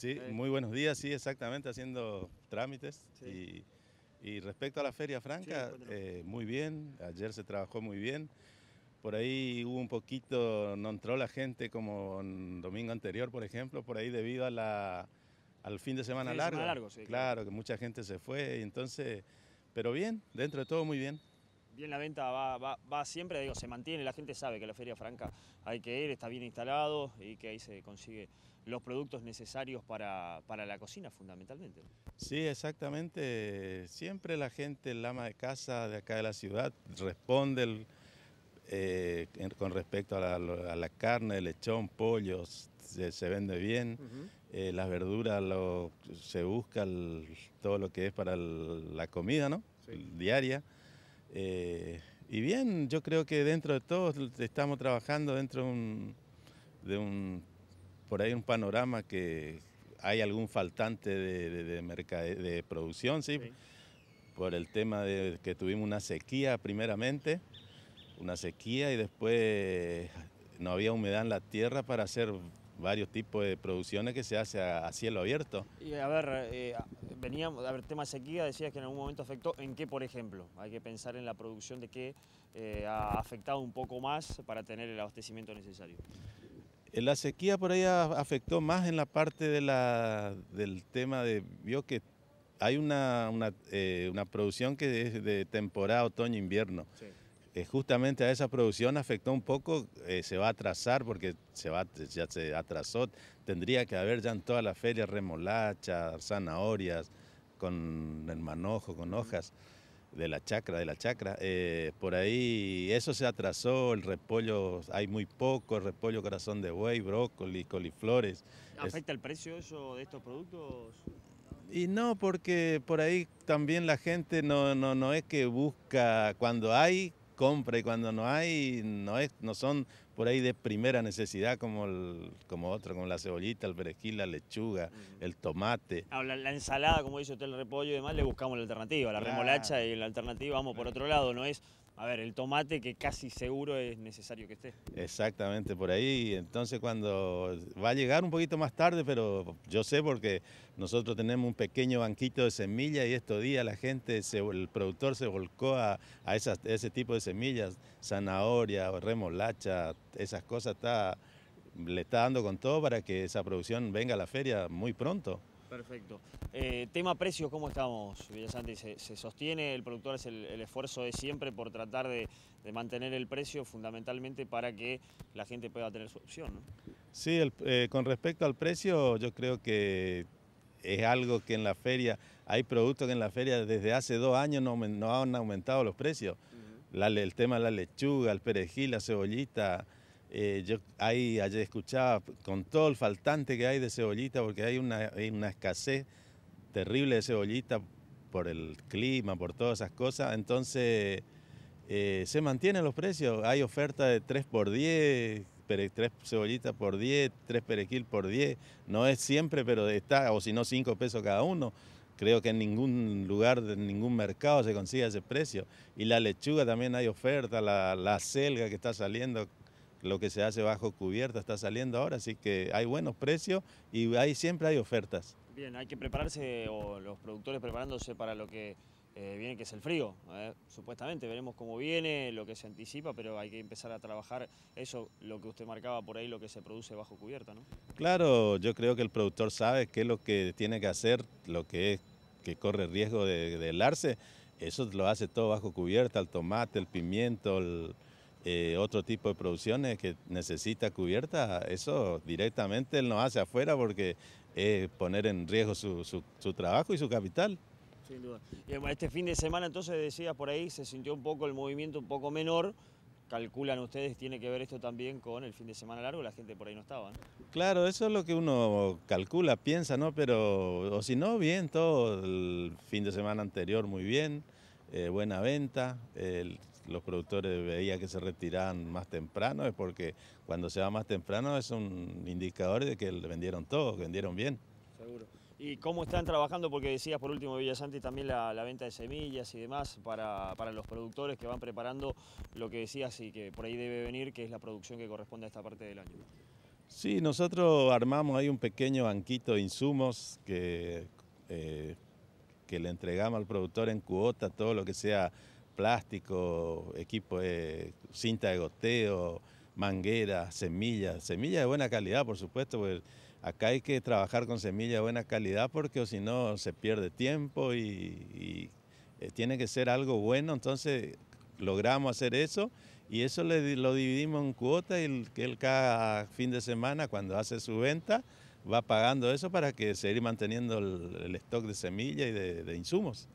Sí, muy buenos días, sí, exactamente, haciendo trámites. Y, respecto a la Feria Franca, eh, muy bien, ayer se trabajó muy bien. Por ahí hubo un poquito, no entró la gente como el domingo anterior, por ejemplo, por ahí debido a la, al fin de semana largo. claro, que mucha gente se fue, entonces, pero bien, dentro de todo muy bien. Bien, la venta va, va, va, siempre, digo, se mantiene, la gente sabe que la Feria Franca hay que ir, está bien instalado y que ahí se consigue los productos necesarios para, para la cocina fundamentalmente. Sí, exactamente. Siempre la gente, el ama de casa de acá de la ciudad, responde eh, con respecto a la, a la, carne, lechón, pollos, se, vende bien. Eh, las verduras, se busca todo lo que es para la comida, ¿no? Diaria. Eh, y bien, yo creo que dentro de todos estamos trabajando dentro de un por ahí un panorama que hay algún faltante de, de, de, producción, ¿sí? por el tema de que tuvimos una sequía primeramente, una sequía y después no había humedad en la tierra para hacer varios tipos de producciones que se hace a, cielo abierto. Y a ver, eh, veníamos, a ver, tema sequía, decías que en algún momento afectó, ¿en qué por ejemplo? Hay que pensar en la producción de qué eh, ha afectado un poco más para tener el abastecimiento necesario. Eh, la sequía por ahí afectó más en la parte del tema de, vio que hay una, eh, producción que es de temporada otoño-invierno. Eh, justamente a esa producción afectó un poco, se va a atrasar porque se va, ya se atrasó, tendría que haber ya en toda la feria remolachas, zanahorias, con el manojo, con hojas de la chacra, de la chacra. Eh, por ahí eso se atrasó, el repollo hay muy poco, el repollo corazón de buey, brócoli, coliflores. ¿Afecta el precio de estos productos? Y no, porque por ahí también la gente no, no, no es que busca, cuando hay compre cuando no hay, no, es, no son por ahí de primera necesidad como, como otro, como la cebollita, el perejil, la lechuga, el tomate. la, ensalada, como dice usted, el repollo y demás, le buscamos la alternativa, la remolacha y la alternativa vamos por otro lado, no es a ver, el tomate que casi seguro es necesario que esté. Exactamente, por ahí. Entonces cuando va a llegar un poquito más tarde, pero yo sé porque nosotros tenemos un pequeño banquito de semillas y estos días la gente, el productor se volcó a, ese tipo de semillas, zanahoria, remolacha, esas cosas, está, le está dando con todo para que esa producción venga a la feria muy pronto. Perfecto. Eh, tema precios, ¿cómo estamos, Villasanti? ¿Se, sostiene? ¿El productor es el, esfuerzo de siempre por tratar de, mantener el precio fundamentalmente para que la gente pueda tener su opción? Sí, eh, con respecto al precio, yo creo que es algo que en la feria, hay productos que en la feria desde hace dos años no, han aumentado los precios. el tema de la lechuga, el perejil, la cebollita, eh, yo ahí ayer escuchaba con todo el faltante que hay de cebollita, porque hay una, una escasez terrible de cebollita por el clima, por todas esas cosas. Entonces, eh, se mantienen los precios. Hay oferta de 3 por 10, 3 cebollitas por 10, 3 perejil por 10. No es siempre, pero está, o si no, 5 pesos cada uno. Creo que en ningún lugar, en ningún mercado se consigue ese precio. Y la lechuga también hay oferta, la, la selga que está saliendo lo que se hace bajo cubierta está saliendo ahora, así que hay buenos precios y ahí siempre hay ofertas. Bien, hay que prepararse, o los productores preparándose para lo que eh, viene, que es el frío. ¿eh? supuestamente veremos cómo viene, lo que se anticipa, pero hay que empezar a trabajar eso, lo que usted marcaba por ahí, lo que se produce bajo cubierta, ¿no? Claro, yo creo que el productor sabe qué es lo que tiene que hacer, lo que es que corre riesgo de, de helarse, eso lo hace todo bajo cubierta, el tomate, el pimiento, el eh, otro tipo de producciones que necesita cubierta, eso directamente él no hace afuera porque es poner en riesgo su, trabajo y su capital. Sin duda. Y este fin de semana entonces decía por ahí, se sintió un poco el movimiento un poco menor, calculan ustedes, tiene que ver esto también con el fin de semana largo, la gente por ahí no estaba. Claro, eso es lo que uno calcula, piensa, ¿no? Pero, o si no, bien, todo el fin de semana anterior muy bien, eh, buena venta, el los productores veían que se retiraban más temprano, es porque cuando se va más temprano es un indicador de que vendieron todo, vendieron bien. Seguro. ¿Y cómo están trabajando? Porque decías por último Villasanti también la, venta de semillas y demás para, los productores que van preparando lo que decías y que por ahí debe venir, que es la producción que corresponde a esta parte del año. Sí, nosotros armamos ahí un pequeño banquito de insumos que, eh, que le entregamos al productor en cuota, todo lo que sea plástico, equipo de cinta de goteo, manguera, semillas, semillas de buena calidad, por supuesto, pues, acá hay que trabajar con semillas de buena calidad porque si no se pierde tiempo y, eh, tiene que ser algo bueno, entonces logramos hacer eso y eso lo dividimos en cuotas y que él cada fin de semana cuando hace su venta va pagando eso para que seguir manteniendo el, stock de semillas y de insumos.